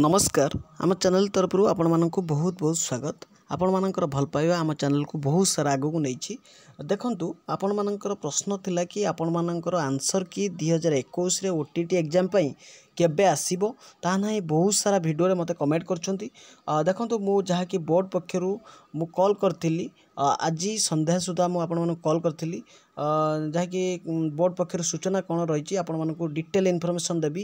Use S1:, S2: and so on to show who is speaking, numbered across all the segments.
S1: ନମସ୍କାର ଆମ ଚ୍ୟାନେଲ୍ ତରଫରୁ ଆପଣମାନଙ୍କୁ ବହୁତ ବହୁତ ସ୍ୱାଗତ ଆପଣମାନଙ୍କର ଭଲ ପାଇବା ଆମ ଚ୍ୟାନେଲ୍କୁ ବହୁତ ସାରା ଆଗକୁ ନେଇଛି ଦେଖନ୍ତୁ ଆପଣମାନଙ୍କର ପ୍ରଶ୍ନ ଥିଲା କି ଆପଣମାନଙ୍କର ଆନ୍ସର୍ କି ଦୁଇ ହଜାର ଏକୋଇଶରେ ଓ ଟି ଟି ଏକ୍ଜାମ୍ ପାଇଁ କେବେ ଆସିବ ତାହା ନାହିଁ ବହୁତ ସାରା ଭିଡ଼ିଓରେ ମୋତେ କମେଣ୍ଟ କରିଛନ୍ତି ଦେଖନ୍ତୁ ମୁଁ ଯାହାକି ବୋର୍ଡ଼ ପକ୍ଷରୁ ମୁଁ କଲ୍ କରିଥିଲି ଆଜି ସନ୍ଧ୍ୟା ସୁଦ୍ଧା ମୁଁ ଆପଣମାନଙ୍କୁ କଲ୍ କରିଥିଲି ଯାହାକି ବୋର୍ଡ଼ ପକ୍ଷରୁ ସୂଚନା କ'ଣ ରହିଛି ଆପଣମାନଙ୍କୁ ଡିଟେଲ୍ ଇନଫର୍ମେସନ୍ ଦେବି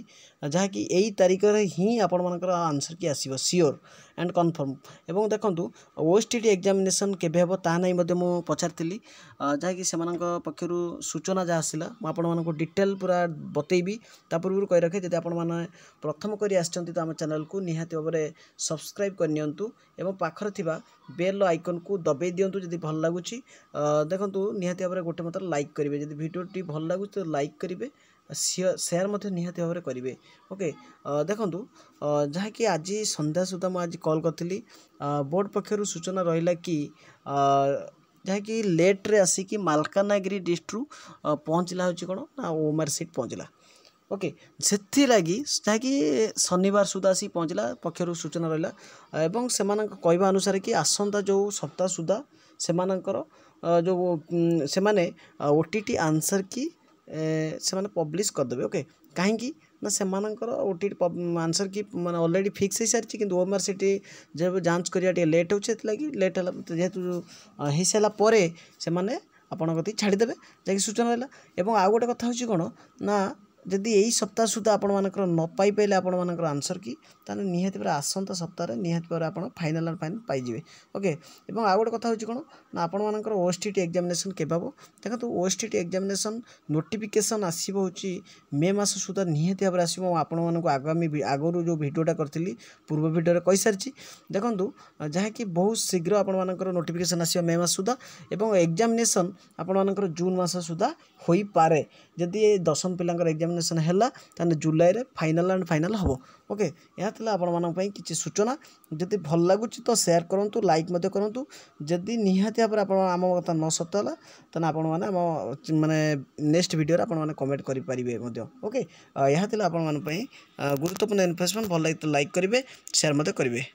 S1: ଯାହାକି ଏଇ ତାରିଖରେ ହିଁ ଆପଣମାନଙ୍କର ଆନ୍ସର୍ କି ଆସିବ ସିଓର୍ ଆଣ୍ଡ କନଫର୍ମ ଏବଂ ଦେଖନ୍ତୁ ଓଏସ୍ଟିଟି ଏକ୍ଜାମିନେସନ୍ କେବେ ହେବ ତାହା ନାହିଁ ମଧ୍ୟ ମୁଁ ପଚାରିଥିଲି ଯାହାକି ସେମାନଙ୍କ ପକ୍ଷରୁ ସୂଚନା ଯାହା ଆସିଲା ମୁଁ ଆପଣମାନଙ୍କୁ ଡିଟେଲ୍ ପୁରା ବତେଇବି ତା ପୂର୍ବରୁ କହି ରଖେ ଯଦି ଆପଣମାନେ ପ୍ରଥମ କରି ଆସିଛନ୍ତି ତ ଆମ ଚ୍ୟାନେଲ୍କୁ ନିହାତି ଭାବରେ ସବସ୍କ୍ରାଇବ୍ କରିନିଅନ୍ତୁ ଏବଂ ପାଖରେ ଥିବା ବେଲ୍ ଆଇକନ୍କୁ ଦବେଇ ଦିଅନ୍ତୁ ଯଦି ଭଲ ଲାଗୁଛି ଦେଖନ୍ତୁ ନିହାତି ଭାବରେ ଗୋଟେ ମାତ୍ର লাইক করবে যদি ভিডিওটি ভাল লাগুছে তো লাইক করবে সেয়ার মধ্যে নিহতি ভাবে করবে ওকে দেখুন যাকি আজ সন্ধ্যা সুদ্ধা মু আজ কল করি বোর্ড পক্ষ সূচনা রহলা কি ଯାହାକି ଲେଟ୍ରେ ଆସିକି ମାଲକାନଗିରି ଡିଷ୍ଟ୍ରୁ ପହଞ୍ଚିଲା ହେଉଛି କ'ଣ ନା ଓମାର ସିଟ୍ ପହଞ୍ଚିଲା ଓକେ ସେଥିଲାଗି ଯାହାକି ଶନିବାର ସୁଦ୍ଧା ଆସି ପହଞ୍ଚିଲା ପକ୍ଷରୁ ସୂଚନା ରହିଲା ଏବଂ ସେମାନଙ୍କ କହିବା ଅନୁସାରେ କି ଆସନ୍ତା ଯେଉଁ ସପ୍ତାହ ସୁଦ୍ଧା ସେମାନଙ୍କର ଯେଉଁ ସେମାନେ ଓ ଟି ଟି ଆନ୍ସର୍ କି ସେମାନେ ପବ୍ଲିଶ୍ କରିଦେବେ ଓକେ କାହିଁକି ନା ସେମାନଙ୍କର ଓ ଟି ଆନ୍ସର୍ କି ମାନେ ଅଲରେଡ଼ି ଫିକ୍ସ ହେଇସାରିଛି କିନ୍ତୁ ଓମାର ସେଠି ଯେବେ ଯାଞ୍ଚ କରିବା ଟିକେ ଲେଟ୍ ହେଉଛି ସେଥିଲାଗି ଲେଟ୍ ହେଲା ଯେହେତୁ ହେଇସାରିଲା ପରେ ସେମାନେ ଆପଣଙ୍କ କତିକି ଛାଡ଼ିଦେବେ ଯାହାକି ସୂଚନା ହେଲା ଏବଂ ଆଉ ଗୋଟେ କଥା ହେଉଛି କ'ଣ ନା ଯଦି ଏଇ ସପ୍ତାହ ସୁଦ୍ଧା ଆପଣମାନଙ୍କର ନ ପାଇପାରିଲେ ଆପଣମାନଙ୍କର ଆନ୍ସର୍ କି ତାହେଲେ ନିହାତି ଭାବରେ ଆସନ୍ତା ସପ୍ତାହରେ ନିହାତି ଭାବରେ ଆପଣ ଫାଇନାଲ୍ ଆଣ୍ଡ ଫାଇନାଲ୍ ପାଇଯିବେ ଓକେ ଏବଂ ଆଉ ଗୋଟେ କଥା ହେଉଛି କ'ଣ ନା ଆପଣମାନଙ୍କର ଓ ଏସ୍ ଟି ଟି ଏକ୍ଜାମିନେସନ୍ କେବେ ହେବ ଦେଖନ୍ତୁ O S T T examination notification ଆସିବ ହେଉଛି ମେ ମାସ ସୁଦ୍ଧା ନିହାତି ଭାବରେ ଆସିବ ମୁଁ ଆପଣମାନଙ୍କୁ ଆଗାମୀ ଆଗରୁ ଯେଉଁ ଭିଡ଼ିଓଟା କରିଥିଲି ପୂର୍ବ ଭିଡ଼ିଓରେ କହିସାରିଛି ଦେଖନ୍ତୁ ଯାହାକି ବହୁତ ଶୀଘ୍ର ଆପଣମାନଙ୍କର ନୋଟିଫିକେସନ୍ ଆସିବ ମେ ମାସ ସୁଦ୍ଧା ଏବଂ ଏକ୍ଜାମିନେସନ୍ ଆପଣମାନଙ୍କର ଜୁନ୍ ମାସ ସୁଦ୍ଧା ହୋଇପାରେ ଯଦି ଦଶମ ପିଲାଙ୍କର ଏକ୍ଜାମିନେସନ୍ एक्जामिनेसन है जुलाई रे फाइनाल एंड फाइनाल हम ओके आप आपण सूचना जब भल लगुच तो सेयार करूँ लाइक करूँ जदि निहाती भाव में आम कथा न सत है तेल आपण मैंने मैंने नेक्स्ट भिडियो आपण कमेंट करेंगे ओके यहाँ आपण मैं गुरुत्वपूर्ण इनफर्मेसन भल लगे लाइक करेंगे सेयार करेंगे